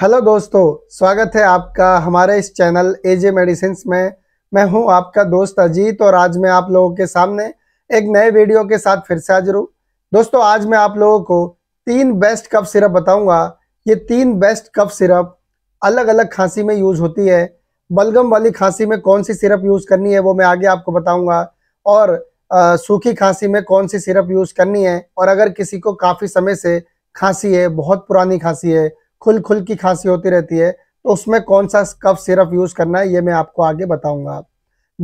hello दोस्तों स्वागत है आपका हमारे इस चैनल एजे मेडिसिन में मैं हूं आपका दोस्त अजीत और आज मैं आप लोगों के सामने एक नए वीडियो के साथ फिर से हाजिर हूँ दोस्तों आज मैं आप लोगों को तीन बेस्ट कफ सिरप बताऊंगा ये तीन बेस्ट कफ सिरप अलग अलग खांसी में यूज होती है बलगम वाली खांसी में कौन सी सिरप यूज़ करनी है वो मैं आगे आपको बताऊँगा और आ, सूखी खांसी में कौन सी सिरप यूज़ करनी है और अगर किसी को काफ़ी समय से खांसी है बहुत पुरानी खांसी है खुल खुल की खांसी होती रहती है तो उसमें कौन सा कफ सिरप यूज करना है ये मैं आपको आगे बताऊंगा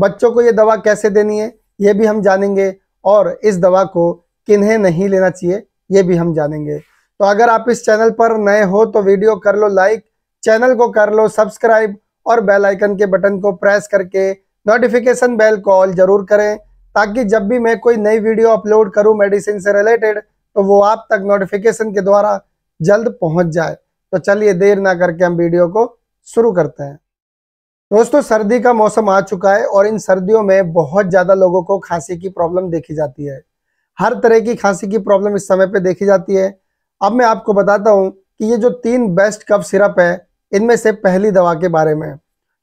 बच्चों को ये दवा कैसे देनी है ये भी हम जानेंगे और इस दवा को किन्हें नहीं लेना चाहिए ये भी हम जानेंगे तो अगर आप इस चैनल पर नए हो तो वीडियो कर लो लाइक चैनल को कर लो सब्सक्राइब और बेल आइकन के बटन को प्रेस करके नोटिफिकेशन बेल को ऑल जरूर करें ताकि जब भी मैं कोई नई वीडियो अपलोड करूं मेडिसिन से रिलेटेड तो वो आप तक नोटिफिकेशन के द्वारा जल्द पहुंच जाए तो चलिए देर ना करके हम वीडियो को शुरू करते हैं दोस्तों सर्दी का मौसम आ चुका है और इन सर्दियों में बहुत ज़्यादा लोगों को खांसी की प्रॉब्लम देखी जाती है हर तरह की खांसी की प्रॉब्लम इस समय पे देखी जाती है अब मैं आपको बताता हूँ कि ये जो तीन बेस्ट कफ सिरप है इनमें से पहली दवा के बारे में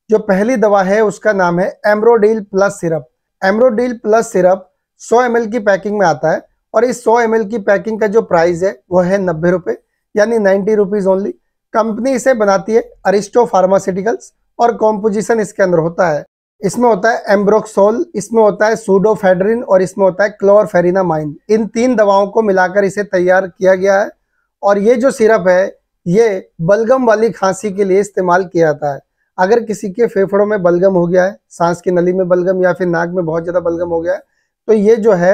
जो पहली दवा है उसका नाम है Ambrodil plus syrup Ambrodil plus syrup 100 M की पैकिंग में आता है और इस 100 एम की पैकिंग का जो प्राइस है वो है नब्बे रुपये यानी नाइन्टी रुपीज ओनली कंपनी इसे बनाती है अरिस्टो फार्मास्यूटिकल्स और कॉम्पोजिशन इसके अंदर होता है इसमें होता है एम्ब्रोक्सोल इसमें होता है सूडोफेड्रिन और इसमें होता है क्लोरफेरिनामाइन इन तीन दवाओं को मिलाकर इसे तैयार किया गया है और ये जो सिरप है ये बलगम वाली खांसी के लिए इस्तेमाल किया जाता है अगर किसी के फेफड़ों में बलगम हो गया है सांस की नली में बलगम या फिर नाक में बहुत ज़्यादा बलगम हो गया है तो ये जो है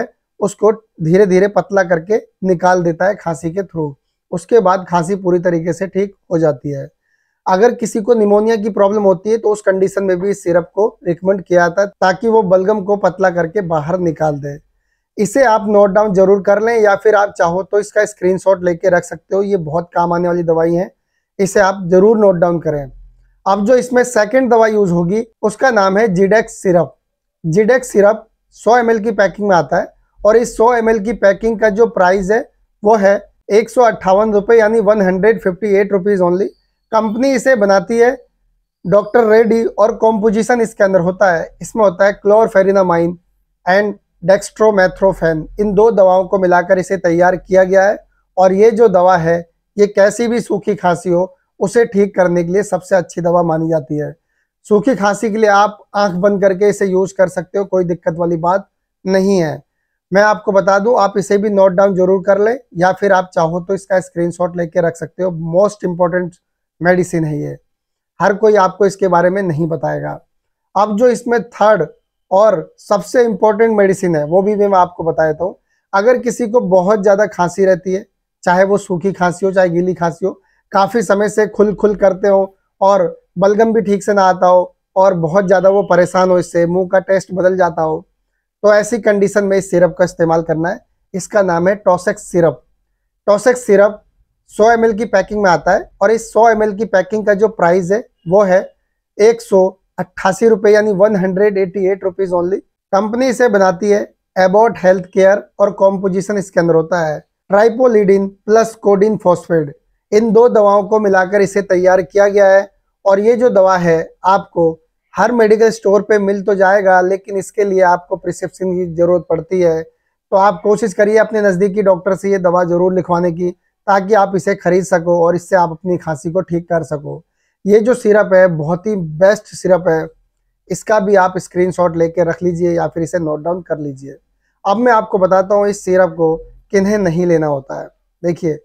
उसको धीरे धीरे पतला करके निकाल देता है खांसी के थ्रू उसके बाद खांसी पूरी तरीके से ठीक हो जाती है अगर किसी को निमोनिया की प्रॉब्लम होती है तो उस कंडीशन में भी इस सिरप को रिकमेंड किया जाता है ताकि वो बलगम को पतला करके बाहर निकाल दे इसे आप नोट डाउन जरूर कर लें या फिर आप चाहो तो इसका स्क्रीनशॉट लेके रख सकते हो ये बहुत काम आने वाली दवाई है इसे आप जरूर नोट डाउन करें अब जो इसमें सेकेंड दवाई यूज होगी उसका नाम है Zedex syrup Zedex syrup 100 M की पैकिंग में आता है और इस 100 एम की पैकिंग का जो प्राइस है वो है एक सौ अट्ठावन रुपये यानी one hundred fifty eight rupees only company इसे बनाती है डॉक्टर रेडी और कॉम्पोजिशन इसके अंदर होता है इसमें होता है क्लोरफेरिनामाइन एंड डेक्स्ट्रोमेथ्रोफेन इन दो दवाओं को मिलाकर इसे तैयार किया गया है और ये जो दवा है ये कैसी भी सूखी खांसी हो उसे ठीक करने के लिए सबसे अच्छी दवा मानी जाती है सूखी खांसी के लिए आप आंख बंद करके इसे यूज कर सकते हो कोई दिक्कत वाली बात नहीं है मैं आपको बता दूं आप इसे भी नोट डाउन जरूर कर लें या फिर आप चाहो तो इसका स्क्रीनशॉट लेके रख सकते हो मोस्ट इम्पॉर्टेंट मेडिसिन है ये हर कोई आपको इसके बारे में नहीं बताएगा अब जो इसमें थर्ड और सबसे इम्पोर्टेंट मेडिसिन है वो भी मैं आपको बता देता हूँ अगर किसी को बहुत ज़्यादा खांसी रहती है चाहे वो सूखी खांसी हो चाहे गीली खांसी हो काफ़ी समय से खुल खुल करते हो और बलगम भी ठीक से ना आता हो और बहुत ज़्यादा वो परेशान हो इससे मुंह का टेस्ट बदल जाता हो तो ऐसी कंडीशन में इस सिरप का इस्तेमाल करना है इसका नाम है Tossex syrup Tossex syrup 100 M की पैकिंग में आता है और इस 100 एम की पैकिंग का जो प्राइस है वो है एक सौ यानी one hundred eighty eight rupees only company इसे बनाती है एबॉट हेल्थ केयर और कॉम्पोजिशन इसके अंदर होता है ट्राइपोलिडिन प्लस कोडिन फॉस्फेड इन दो दवाओं को मिलाकर इसे तैयार किया गया है और ये जो दवा है आपको हर मेडिकल स्टोर पे मिल तो जाएगा लेकिन इसके लिए आपको प्रिस्क्रिप्शन की जरूरत पड़ती है तो आप कोशिश करिए अपने नज़दीकी डॉक्टर से ये दवा ज़रूर लिखवाने की ताकि आप इसे खरीद सको और इससे आप अपनी खांसी को ठीक कर सको ये जो सिरप है बहुत ही बेस्ट सिरप है इसका भी आप स्क्रीनशॉट लेके रख लीजिए या फिर इसे नोट डाउन कर लीजिए अब मैं आपको बताता हूँ इस सिरप को किन्हें नहीं लेना होता है देखिए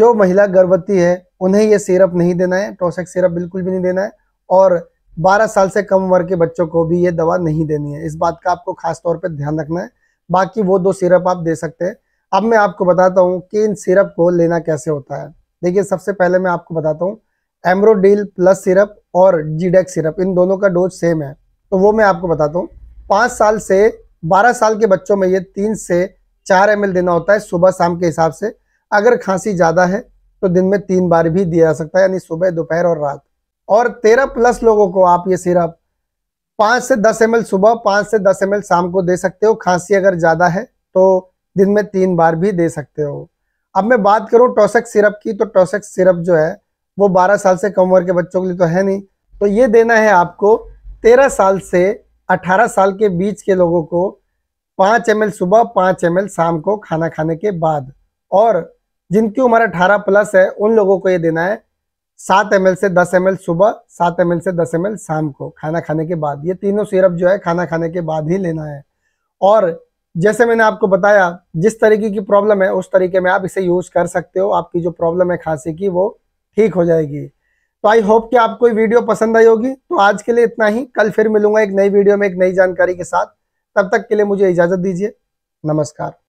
जो महिला गर्भवती है उन्हें ये सिरप नहीं देना है टोसेक सिरप बिल्कुल भी नहीं देना है और 12 साल से कम उम्र के बच्चों को भी ये दवा नहीं देनी है इस बात का आपको खास तौर पर ध्यान रखना है बाकी वो दो सिरप आप दे सकते हैं अब मैं आपको बताता हूँ कि इन सिरप को लेना कैसे होता है देखिए सबसे पहले मैं आपको बताता हूँ एमरोडील प्लस सिरप और जीडेक सिरप इन दोनों का डोज सेम है तो वो मैं आपको बताता हूँ पाँच साल से बारह साल के बच्चों में ये तीन से चार एम देना होता है सुबह शाम के हिसाब से अगर खांसी ज़्यादा है तो दिन में तीन बार भी दिया जा सकता है यानी सुबह दोपहर और रात और तेरह प्लस लोगों को आप ये सिरप पांच से दस एम सुबह पांच से दस एम शाम को दे सकते हो खांसी अगर ज़्यादा है तो दिन में तीन बार भी दे सकते हो अब मैं बात करूं टॉसक सिरप की तो टॉसक सिरप जो है वो 12 साल से कम उम्र के बच्चों के लिए तो है नहीं तो ये देना है आपको 13 साल से 18 साल के बीच के लोगों को 5 एम सुबह 5 एम शाम को खाना खाने के बाद और जिनकी उम्र 18 प्लस है उन लोगों को ये देना है सात एम से दस एम सुबह सात एम से दस एम शाम को खाना खाने के बाद ये तीनों सिरप जो है खाना खाने के बाद ही लेना है और जैसे मैंने आपको बताया जिस तरीके की प्रॉब्लम है उस तरीके में आप इसे यूज़ कर सकते हो आपकी जो प्रॉब्लम है खांसी की वो ठीक हो जाएगी तो आई होप कि आपको ये वीडियो पसंद आई होगी तो आज के लिए इतना ही कल फिर मिलूंगा एक नई वीडियो में एक नई जानकारी के साथ तब तक के लिए मुझे इजाज़त दीजिए नमस्कार